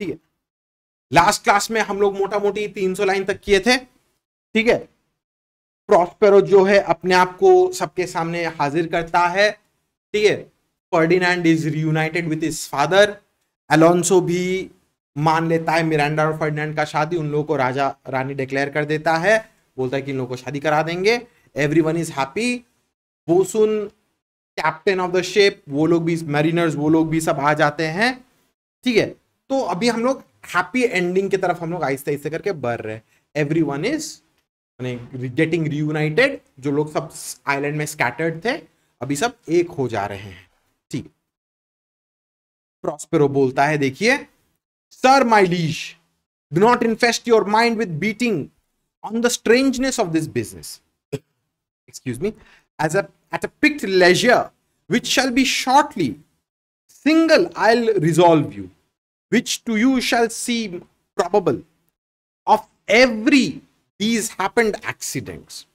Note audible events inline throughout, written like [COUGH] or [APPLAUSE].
ठीक है last class में हम लोग मोटा मोटी 300 लाइन तक किए थे ठीक है प्रॉस्पेरो जो है अपने आप को सबके सामने हाजिर करता है ठीक है Ferdinand is reunited with his father Alonso भी मान लेता है मिरांडा और फर्डिनेंड का शादी उन लोगों को राजा रानी डिक्लेयर कर देता है बोलता है कि इन लोगों को शादी करा देंगे everyone is happy bosun captain of the ship वो लोग भी मरीनर्स वो लोग भी सब आ जाते हैं ठीक है तो अभी हम लोग हैप्पी एंडिंग की तरफ हम लोग आहिस्ते आहिस्ते करके बढ़ रहे everyone is getting reunited जो लोग सब आइलैंड में स्कैटर्ड थे अभी सब एक हो जा रहे हैं ठीक प्रॉस्पेरो बोलता है देखिए sir my liege do not infest your mind with beating on the strangeness of this business excuse me as at a picked leisure leisure, shall be shortly single I I'll resolve which to you shall seem probable. Of every these happened accidents.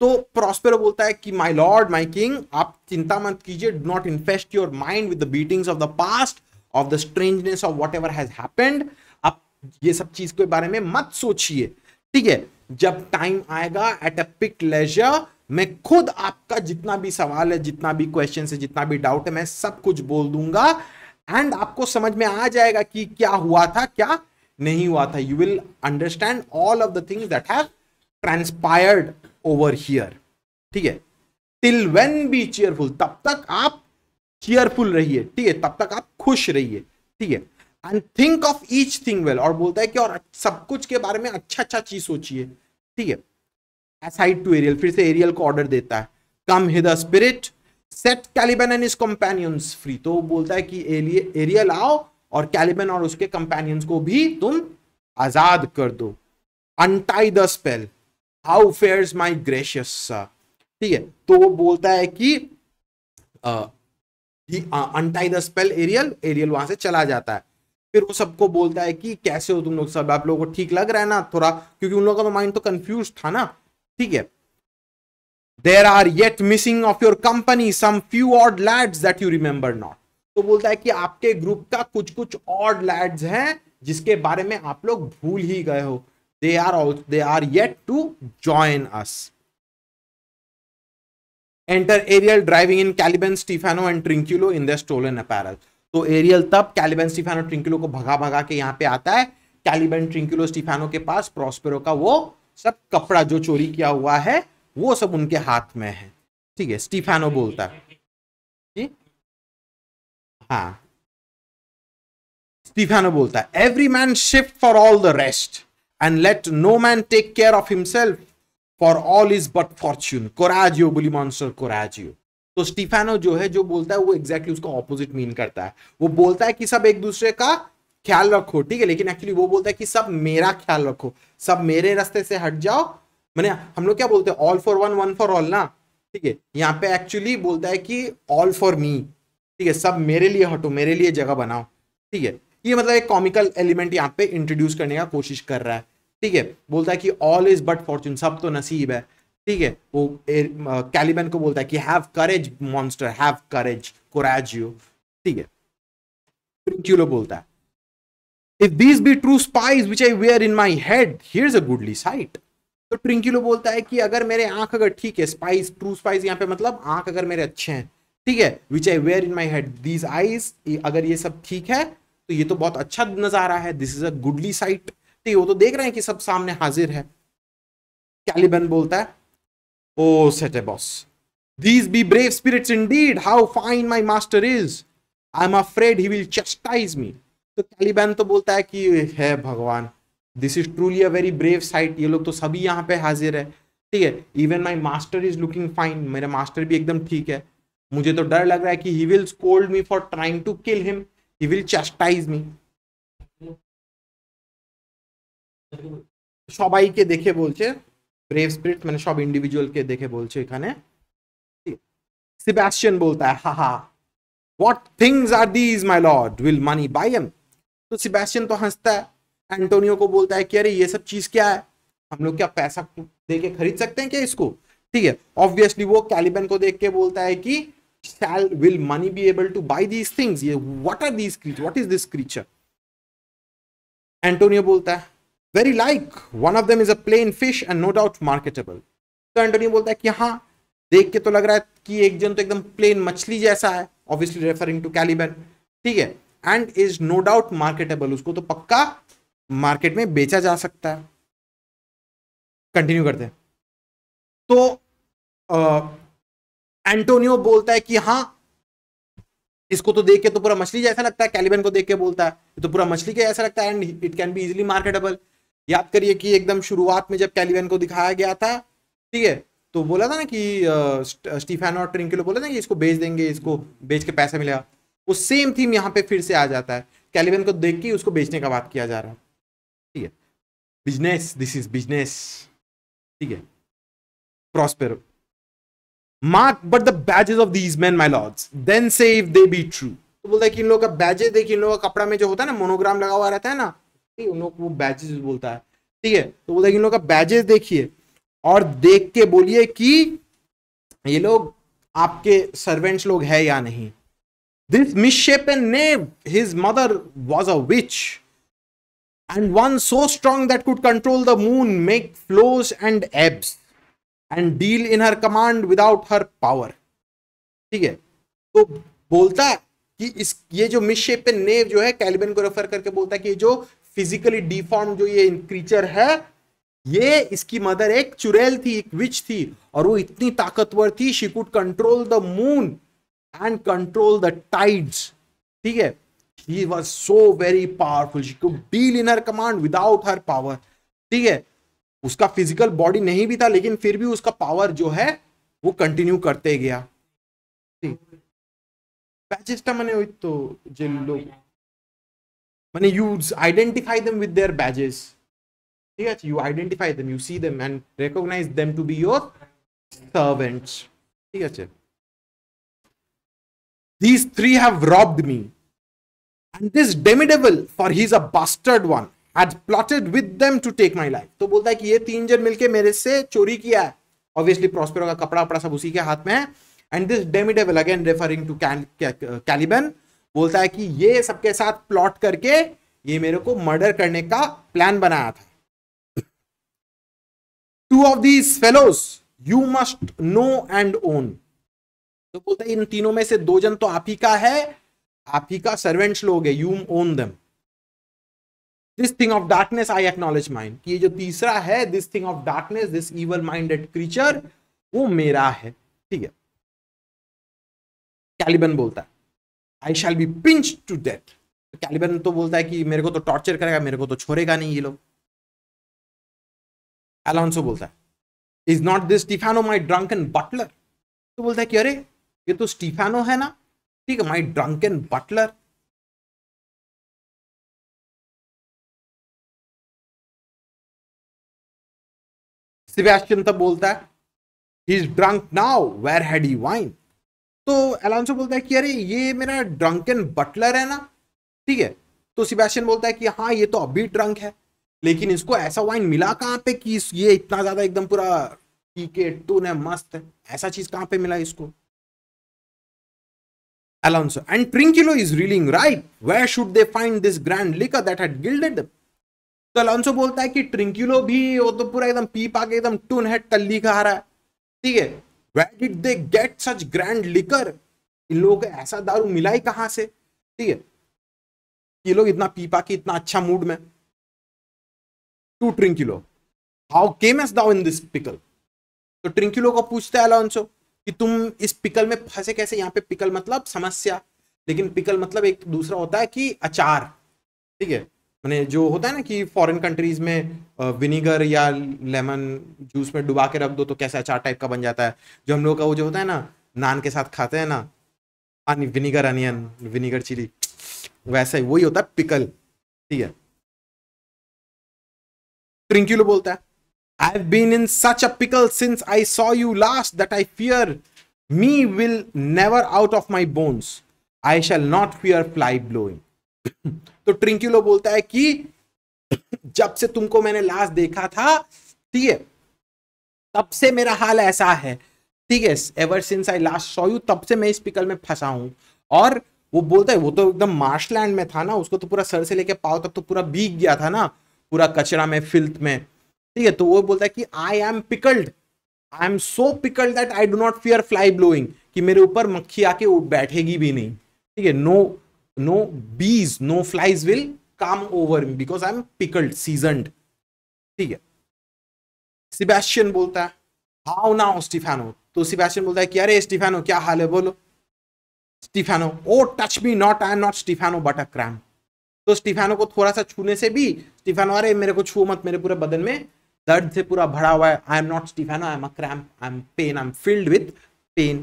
तो Prospero बोलता है कि my Lord my king आप चिंता मत कीजिए do not infest your mind with the beatings of the past of the strangeness of whatever has happened आप ये सब चीज के बारे में मत सोचिए ठीक है जब टाइम आएगा एट अ पिक लेजर मैं खुद आपका जितना भी सवाल है जितना भी क्वेश्चन है जितना भी डाउट है मैं सब कुछ बोल दूंगा एंड आपको समझ में आ जाएगा कि क्या हुआ था क्या नहीं हुआ था you will understand all of the things that have transpired over here ठीक है टिल वेन बी चेयरफुल तब तक आप चेयरफुल रहिए ठीक है तब तक आप खुश रहिए ठीक है and think of each thing well और बोलता है कि और सब कुछ के बारे में अच्छा अच्छा चीज सोचिए ठीक है एसाइड टू एरियल फिर से एरियल को ऑर्डर देता है come hither spirit set Caliban and his companions free तो बोलता है कि एरियल आओ और कैलिबन और उसके कंपेनियंस को भी तुम आजाद कर दो untie the spell how fares my gracious ठीक है तो वो बोलता है कि untie the spell Ariel Ariel वहां से चला जाता है फिर वो सबको बोलता है कि कैसे हो तुम लोग सब आप लोगों को ठीक लग रहा है ना थोड़ा क्योंकि उन लोगों का तो माइंड तो कंफ्यूज था ना ठीक है there are yet missing of your company some few odd lads that you remember not तो बोलता है कि आपके ग्रुप का कुछ कुछ ऑड लैड्स हैं जिसके बारे में आप लोग भूल ही गए हो they are they are yet to join us enter Ariel driving in Caliban Stephano and Trinculo in the stolen apparel तो एरियल तब कैलिबन स्टीफेनो ट्रिंक्यूलो को भगा भगा के यहाँ पे आता है कैलिबन ट्रिंक्यूलो स्टीफेनो के पास प्रॉस्पेरो का वो सब कपड़ा जो चोरी किया हुआ है वो सब उनके हाथ में है ठीक है स्टीफानो बोलता है जी हाँ स्टीफानो बोलता है every man shift for all the rest and let no man take care of himself for all is but fortune coragio bully monster coragio तो स्टीफानो जो है जो बोलता है वो एग्जैक्टली exactly उसका ऑपोजिट मीन करता है वो बोलता है कि सब एक दूसरे का ख्याल रखो ठीक है लेकिन एक्चुअली वो बोलता है कि सब मेरा ख्याल रखो सब मेरे रास्ते से हट जाओ मैंने हम लोग क्या बोलते हैं all for one one for all ना ठीक है यहाँ पे एक्चुअली बोलता है कि ऑल फॉर मी ठीक है सब मेरे लिए हटो मेरे लिए जगह बनाओ ठीक है ये मतलब एक कॉमिकल एलिमेंट यहाँ पे इंट्रोड्यूस करने का कोशिश कर रहा है ठीक है बोलता है कि ऑल इज बट फॉर्चून सब तो नसीब है ठीक है वो कैलिबन को बोलता है कि have courage monster have courage you ठीक है क्यूलो बोलता है if these be true spies which I wear in my head here a goodly sight तो ट्रिंकिलो बोलता है कि अगर मेरे आंख अगर ठीक है स्पाइस ट्रू स्पाइस यहाँ पे मतलब आंख अगर मेरे अच्छे हैं ठीक है which I wear in my head these eyes अगर ये सब ठीक है तो ये तो बहुत अच्छा नजारा है this is a goodly sight ठीक वो तो देख रहे हैं कि सब सामने हाजिर है कैलिबन बोलता है O Setebos these be brave spirit indeed how fine my master is I am afraid he will chastise me तो कैलिबन तो बोलता है कि है भगवान this is truly a very brave sight ये लोग तो सभी यहाँ पे हाजिर है ठीक है even my master is looking fine मेरा मास्टर भी एकदम ठीक है मुझे तो डर लग रहा है कि he will scold me for trying to kill him he will chastise me सबाई সবাইকে দেখে বলছে ব্রেভ স্পিরিট মানে সব ইন্ডিভিজুয়ালকে দেখে বলছে এখানে सिबेस्टियन बोलता है हा हा what things are these my Lord will money by M तो सिबेस्टियन तो हंसता है एंटोनियो को बोलता है कि अरे ये सब चीज क्या है हम लोग क्या पैसा दे के खरीद सकते हैं क्या इसको ठीक है ऑब्वियसली वो कैलिबन को देख के बोलता है कि shall will money be able to buy these things ये what are these creatures what is this creature Antonio बोलता है very like one of them is a plain fish and no doubt marketable तो Antonio बोलता है कि हाँ देख के तो लग रहा है कि एक जन तो एकदम प्लेन मछली जैसा है ऑब्वियसली रेफरिंग टू कैलिबन ठीक है and is no doubt marketable उसको तो पक्का मार्केट में बेचा जा सकता है कंटिन्यू करते हैं तो एंटोनियो बोलता है कि हाँ इसको तो देख के तो पूरा मछली जैसा लगता है कैलिबन को देख के बोलता है तो पूरा मछली के जैसा लगता है and it can be easily marketable याद करिए कि एकदम शुरुआत में जब कैलिबन को दिखाया गया था ठीक है तो बोला था ना कि स्टीफेन और ट्रिंक बोला था कि इसको बेच देंगे इसको बेच के पैसा मिलेगा वो सेम थीम यहाँ पे फिर से आ जाता है कैलिबन को देख के उसको बेचने का बात किया जा रहा है ठीक है बिजनेस दिस इज बिजनेस ठीक है Prospero mark but the badges of these men my lords then say if they be true तो बोलता है कि इन लोगों का बैजेस देखिए इन लोगों का कपड़ा में जो होता है ना मोनोग्राम लगा हुआ रहता है ना उन लोग को बैजेस बोलता है ठीक है तो बोलता है कि इन लोगों का बैजेस देखिए और देख के बोलिए कि ये लोग आपके सर्वेंट्स लोग है या नहीं this mis shape and knave his mother was a witch and one so strong that could control the moon, make flows and ebbs, and deal in her command without her power. ठीक है तो बोलता कि इस ये जो मिसशेपन नेव जो है कैलिबन को रेफर करके बोलता है कि ये जो फिजिकली डिफॉर्म जो ये क्रीचर है ये इसकी मदर एक चुरेल थी एक विच थी और वो इतनी ताकतवर थी she could control the moon and control the tides ठीक है he was so very powerful she could deal in her command without her power ठीक है उसका फिजिकल बॉडी नहीं भी था लेकिन फिर भी उसका पावर जो है वो कंटिन्यू करते गया ठीक मैंने तो लोग मैंने you identify them with their badges ठीक है you identify them you see them and recognise them to be your servants ठीक है and this demidevil for he is a bastard one had plotted with them to take my life तो बोलता है कि ये तीन जन मिलके मेरे से चोरी किया है ऑब्वियसली प्रॉस्पेरो का कपड़ा वपड़ा सब उसी के हाथ में है and this demidevil again referring to Caliban बोलता है कि ये सबके साथ प्लॉट करके ये मेरे को मर्डर करने का प्लान बनाया था two of these fellows you must know and own तो बोलता है इन तीनों में से दो जन तो आप ही का है आप ही का सर्वेंट्स लोग है you own them this thing of darkness I acknowledge mine ये जो तीसरा है this thing of darkness this evil minded creature वो मेरा है ठीक है कैलिबन बोलता है I shall be pinch to death Caliban तो बोलता है कि मेरे को तो टॉर्चर करेगा मेरे को तो छोड़ेगा नहीं ये लोग एलॉन्सो बोलता है is not this Stephano my drunk and butler तो बोलता है कि अरे ये तो स्टीफानो है ना ठीक है my drunken butler Sebastian तब बोलता है he is drunk now where had you wine तो एलानसो बोलता है कि अरे ये मेरा ड्रंक एन बटलर है ना ठीक है तो सिबेस्टियन बोलता है कि हाँ ये तो अभी ड्रंक है लेकिन इसको ऐसा वाइन मिला कहाँ पे कि ये इतना ज्यादा एकदम पूरा टू ने मस्त है ऐसा चीज कहाँ पे मिला इसको Alonso. And Trinculo is reeling, right? Where should they find this grand liquor that had gilded them? तो अलोंसो बोलता है कि ट्रिंक्यूलो भी वो तो पूरा एकदम पी पा के एकदम टून हेड टल्ली खा रहा है ठीक है where did they get such grand liquor इन लोगों को ऐसा दारू मिला ही कहाँ से ठीक है ये लोग इतना पी पा के इतना अच्छा मूड में to Trinculo how camest thou in this pickle तो ट्रिंक्यूलो को पूछता है अलॉन्सो कि तुम इस पिकल में फंसे कैसे यहाँ पे पिकल मतलब समस्या लेकिन पिकल मतलब एक दूसरा होता है कि अचार ठीक है मैंने जो होता है ना कि फॉरेन कंट्रीज में विनीगर या लेमन जूस में डुबा के रख दो तो कैसे अचार टाइप का बन जाता है जो हम लोग का वो जो होता है ना नान के साथ खाते हैं ना आनी विनीगर अनियन विनीगर चिली वैसे ही वही होता है पिकल ठीक है ट्रिंक्यूलो बोलता है I've been in such a pickle since I saw you last that I fear me will never out of my bones. I shall not fear fly blowing. [COUGHS] तो Trinculo बोलता है कि [COUGHS] जब से तुमको मैंने लास्ट देखा था ठीक है तब से मेरा हाल ऐसा है ठीक है ever since I last saw you तब से मैं इस पिकल में फंसा हूं और वो बोलता है वो तो एकदम मार्शलैंड में था ना उसको तो पूरा सर से लेके पाओ तक तो पूरा भीग गया था ना पूरा कचरा में फिल्थ में ठीक है तो वो बोलता है कि I am pickled I am so pickled that I do not fear fly blowing कि मेरे ऊपर मक्खी आके बैठेगी भी नहीं ठीक है no no bees no flies will come over me because I am pickled seasoned ठीक है सिबेस्टियन बोलता है हाउ नाउ स्टीफेनो तो सिबैशियन बोलता है कि अरे स्टीफेनो क्या हाल है बोलो Stephano oh touch me not I am not Stephano but a cramp तो स्टीफेनो को थोड़ा सा छूने से भी स्टीफानो अरे मेरे को छू मत मेरे पूरे बदन में दर्द से पूरा भरा हुआ है I am not Stephano I am a cramp I am pain I am filled with pain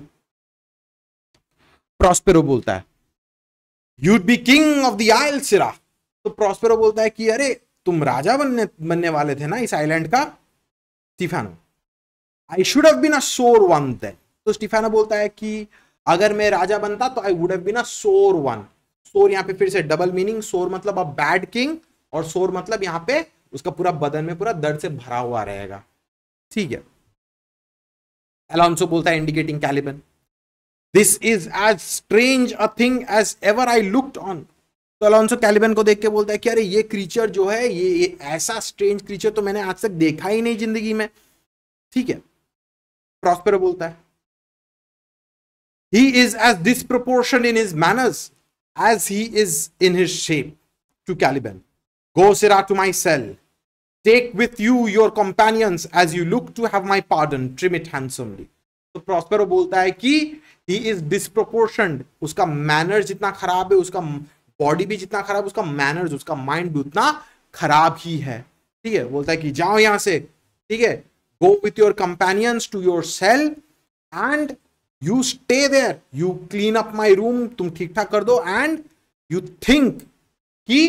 Prospero बोलता है you'd be king of the isle sirrah तो प्रॉस्पेरो बोलता है कि अरे तुम राजा बनने बनने वाले थे ना इस आइलैंड का Stephano I should have been a sore one then तो स्टीफेनो बोलता है कि अगर मैं राजा बनता तो I would have been a sore one सोर यहाँ पे फिर से डबल मीनिंग सोर मतलब अ बैड किंग और सोर मतलब यहाँ पे उसका पूरा बदन में पूरा दर्द से भरा हुआ रहेगा ठीक है एलॉन्सो बोलता है indicating Caliban this is as strange a thing as ever I looked on तो अलोंसो कैलिबन को देख के बोलता है कि अरे ये क्रीचर जो है ये, ये ऐसा स्ट्रेंज क्रीचर तो मैंने आज तक देखा ही नहीं जिंदगी में ठीक है प्रॉस्पर बोलता है he is as disproportion in his manners as he is in his shape to Caliban Go, Sirah, to my cell. Take with you your companions as you look to have my pardon. Trim it handsomely. तो Prospero बोलता है कि he is डिस्प्रोपोर्शनड उसका manner जितना खराब है उसका body भी जितना खराब उसका मैनर्स उसका माइंड भी उतना खराब ही है ठीक है बोलता है कि जाओ यहां से ठीक है go with your companions to your cell and you stay there you clean up my room तुम ठीक ठाक कर दो एंड यू थिंक कि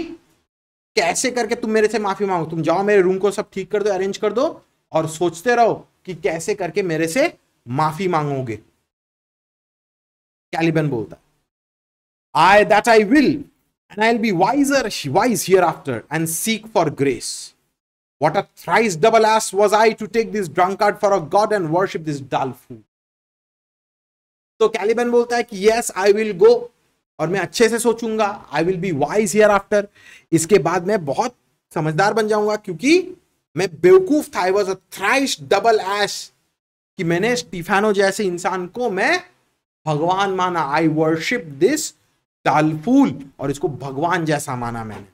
कैसे करके तुम मेरे से माफी मांगो तुम जाओ मेरे रूम को सब ठीक कर दो अरेंज कर दो और सोचते रहो कि कैसे करके मेरे से माफी मांगोगे कैलिबन बोलता ay that I will and I will be wiser wise hereafter and seek for grace what a thrice double ass was I to take this drunkard for a god and worship this dull fool तो Caliban बोलता है कि yes I will go और मैं अच्छे से सोचूंगा I will be wise hereafter इसके बाद मैं बहुत समझदार बन जाऊंगा क्योंकि मैं बेवकूफ था आई वॉज अ थ्राइश डबल एश कि मैंने स्टीफानो जैसे इंसान को मैं भगवान माना आई वर्शिप दिस दालफूल और इसको भगवान जैसा माना मैंने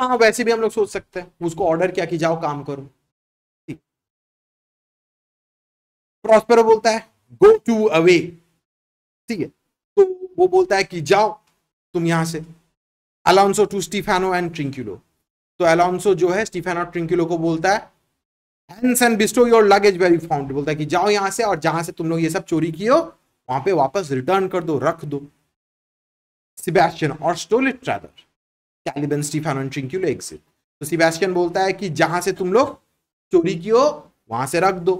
हाँ वैसे भी हम लोग सोच सकते हैं उसको ऑर्डर किया कि जाओ काम करो प्रॉस्पेरो बोलता है गो टू अवे ठीक है तो वो बोलता है कि जाओ तुम यहां से Alonso to Stephano and Trinculo तो अलाउंसो जो है स्टीफानो और ट्रिंक्यूलो को बोलता है hence and bestow your luggage where you found बोलता है कि जाओ यहां से और जहां से तुम लोग ये सब चोरी किए हो वहां पे वापस रिटर्न कर दो रख दो Sebastian or stole it rather Caliban Stephano and Trinculo exit तो सिबेस्टियन बोलता है कि जहां से तुम लोग चोरी किए हो वहां से रख दो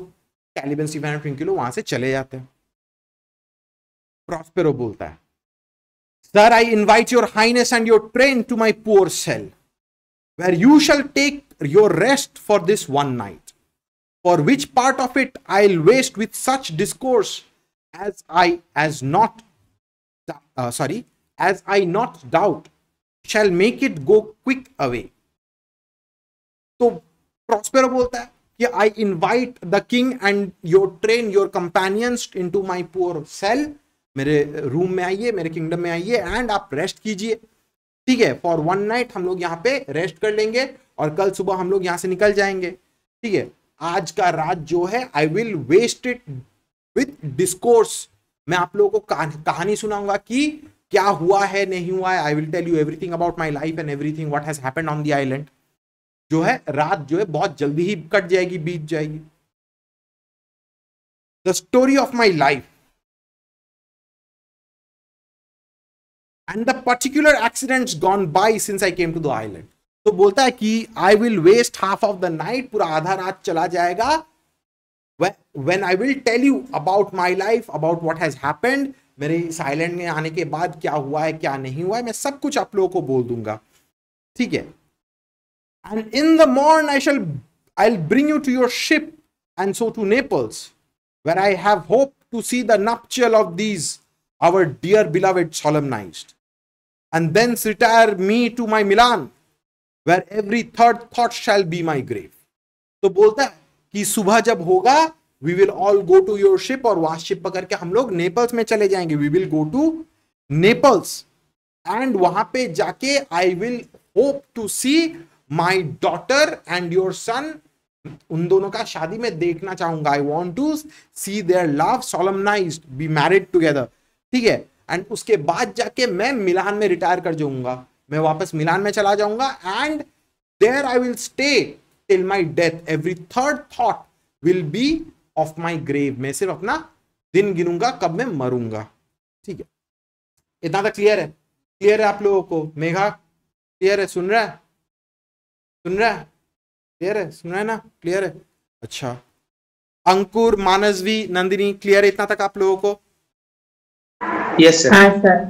कैलिबन स्टीफन एंड ट्विंकिलो वहां से चले जाते हैं प्रॉस्पेरो बोलता है sir I invite your highness and your train to my poor cell where you shall take your rest for this one night for which part of it I'll waste with such discourse as I as not uh, sorry as I not doubt shall make it go quick away तो Prospero बोलता है कि I invite the king and your train your companions into my poor cell मेरे room में आइए मेरे kingdom में आइए एंड आप रेस्ट कीजिए ठीक है फॉर वन नाइट हम लोग यहाँ पे रेस्ट कर लेंगे और कल सुबह हम लोग यहाँ से निकल जाएंगे ठीक है आज का रात जो है I will waste it with discourse मैं आप लोगों को कहानी सुनाऊंगा कि क्या हुआ है नहीं हुआ है I will tell you everything about my life and everything what has happen on the island जो है रात जो है बहुत जल्दी ही कट जाएगी बीत जाएगी the story of my life and the particular accident gone by since I came to the island तो बोलता है कि I will waste half of the night पूरा आधा रात चला जाएगा when I will tell you about my life about what has happened मेरे इस आईलैंड में आने के बाद क्या हुआ है क्या नहीं हुआ है मैं सब कुछ आप लोगों को बोल दूंगा ठीक है and in the morn I shall I'll bring you to your ship and so to Naples, where I have hope to see the nuptial of these our dear beloved solemnized, and thence retire me to my Milan, where every third thought shall be my grave. तो बोलता है कि सुबह जब होगा we will all go to your ship और वहां ship पकड़ के हम लोग नेपल्स में चले जाएंगे we will go to Naples and वहां पे जाके I will hope to see my daughter and your son उन दोनों का शादी में देखना चाहूंगा I want to see their love solemnize be married together ठीक है एंड उसके बाद जाके मैं मिलान में रिटायर कर जाऊंगा मैं वापस मिलान में चला जाऊंगा and there I will stay till my death every third thought will be of my grave मैं सिर्फ अपना दिन गिनूंगा कब मैं मरूंगा ठीक है इतना तक तो क्लियर है क्लियर है आप लोगों को मेघा क्लियर है सुन रहा है सुन रहा है क्लियर है सुन रहा है ना क्लियर है अच्छा अंकुर मानसवी नंदिनी क्लियर है इतना तक आप लोगों को यस सर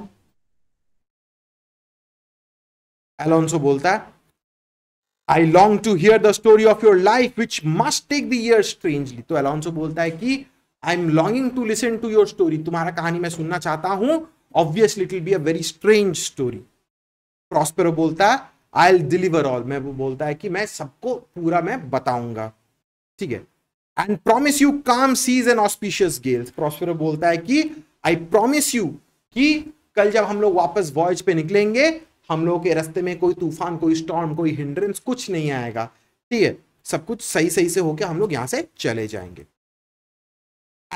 एलोन्सो बोलता है I long to hear the story of your life which must take the years strangely. तो एलोन्सो बोलता है कि I am longing to listen to your story तुम्हारा कहानी मैं सुनना चाहता हूं obviously it will be a very strange story Prospero बोलता है आई डिलीवर ऑल मैं वो बोलता है कि मैं सबको पूरा मैं बताऊंगा ठीक है and promise you calm seas an auspicious gales Prospero बोलता है कि आई प्रॉमिस यू कि कल जब हम लोग वापस वॉयज पे निकलेंगे हम लोगों के रास्ते में कोई तूफान कोई स्टॉर्म कोई हिंड्रेंस कुछ नहीं आएगा ठीक है सब कुछ सही सही से होकर हम लोग यहां से चले जाएंगे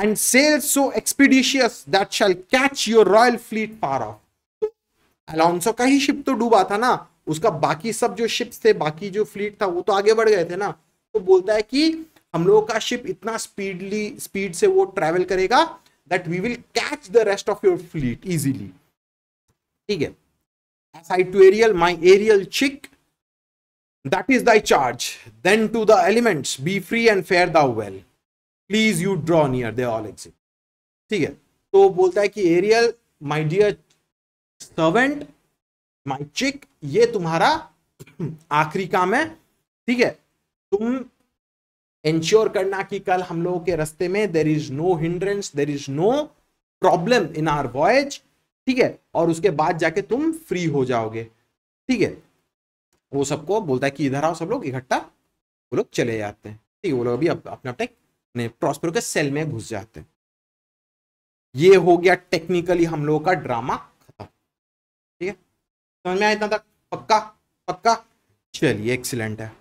and sail so expeditious that shall catch your royal fleet far off Alonso का ही शिप तो डूबा था ना उसका बाकी सब जो शिप्स थे बाकी जो फ्लीट था वो तो आगे बढ़ गए थे ना तो बोलता है कि हम लोगों का शिप इतना स्पीडली स्पीड से वो ट्रेवल करेगा that we will catch the rest of your fleet easily ठीक है as I to aerial, my aerial chick, that is thy charge. Then to the elements, be free and fare thou well. Please you draw near, they all ठीक है तो बोलता है कि Ariel my dear servant my chick ये तुम्हारा आखिरी काम है ठीक है तुम इंश्योर करना कि कल हम लोगों के रस्ते में there is no hindrance there is no problem in our voyage ठीक है और उसके बाद जाके तुम फ्री हो जाओगे ठीक है वो सबको बोलता है कि इधर आओ सब लोग इकट्ठा वो लोग चले जाते हैं ठीक है वो लोग अभी अपने अपने प्रॉस्पेरो के सेल में घुस जाते हैं ये हो गया टेक्निकली हम लोगों का ड्रामा खत्म ठीक है समझ में आया इतना तक पक्का पक्का चलिए एक्सीलेंट है